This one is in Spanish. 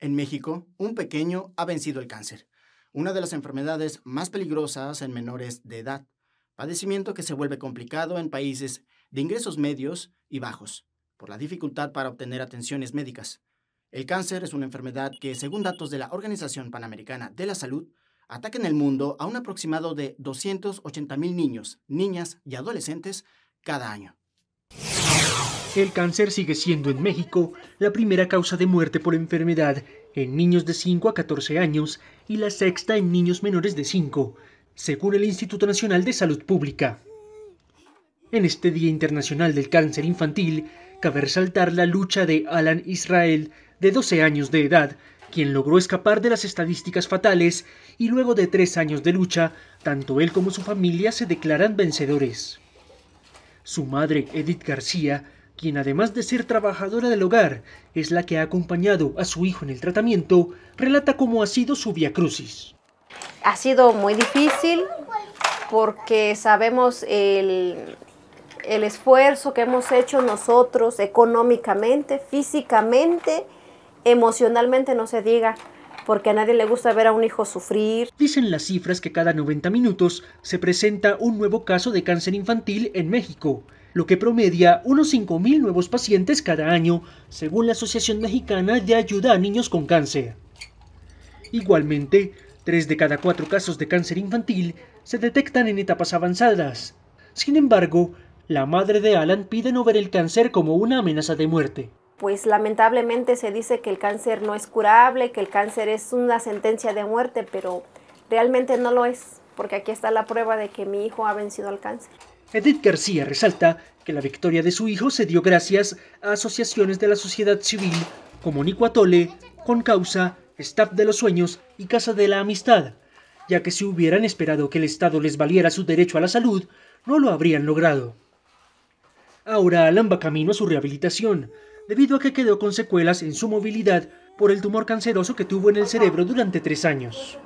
En México, un pequeño ha vencido el cáncer, una de las enfermedades más peligrosas en menores de edad, padecimiento que se vuelve complicado en países de ingresos medios y bajos, por la dificultad para obtener atenciones médicas. El cáncer es una enfermedad que, según datos de la Organización Panamericana de la Salud, ataca en el mundo a un aproximado de 280.000 niños, niñas y adolescentes cada año. El cáncer sigue siendo en México la primera causa de muerte por enfermedad en niños de 5 a 14 años y la sexta en niños menores de 5, según el Instituto Nacional de Salud Pública. En este Día Internacional del Cáncer Infantil, cabe resaltar la lucha de Alan Israel, de 12 años de edad, quien logró escapar de las estadísticas fatales y luego de tres años de lucha, tanto él como su familia se declaran vencedores. Su madre, Edith García, quien además de ser trabajadora del hogar, es la que ha acompañado a su hijo en el tratamiento, relata cómo ha sido su viacrucis. Ha sido muy difícil porque sabemos el, el esfuerzo que hemos hecho nosotros económicamente, físicamente, emocionalmente, no se diga porque a nadie le gusta ver a un hijo sufrir. Dicen las cifras que cada 90 minutos se presenta un nuevo caso de cáncer infantil en México lo que promedia unos 5.000 nuevos pacientes cada año, según la Asociación Mexicana de Ayuda a Niños con Cáncer. Igualmente, 3 de cada 4 casos de cáncer infantil se detectan en etapas avanzadas. Sin embargo, la madre de Alan pide no ver el cáncer como una amenaza de muerte pues lamentablemente se dice que el cáncer no es curable, que el cáncer es una sentencia de muerte, pero realmente no lo es, porque aquí está la prueba de que mi hijo ha vencido al cáncer. Edith García resalta que la victoria de su hijo se dio gracias a asociaciones de la sociedad civil como Nicuatole, Concausa, Staff de los Sueños y Casa de la Amistad, ya que si hubieran esperado que el Estado les valiera su derecho a la salud, no lo habrían logrado. Ahora Alan va camino a su rehabilitación, debido a que quedó con secuelas en su movilidad por el tumor canceroso que tuvo en el cerebro durante tres años.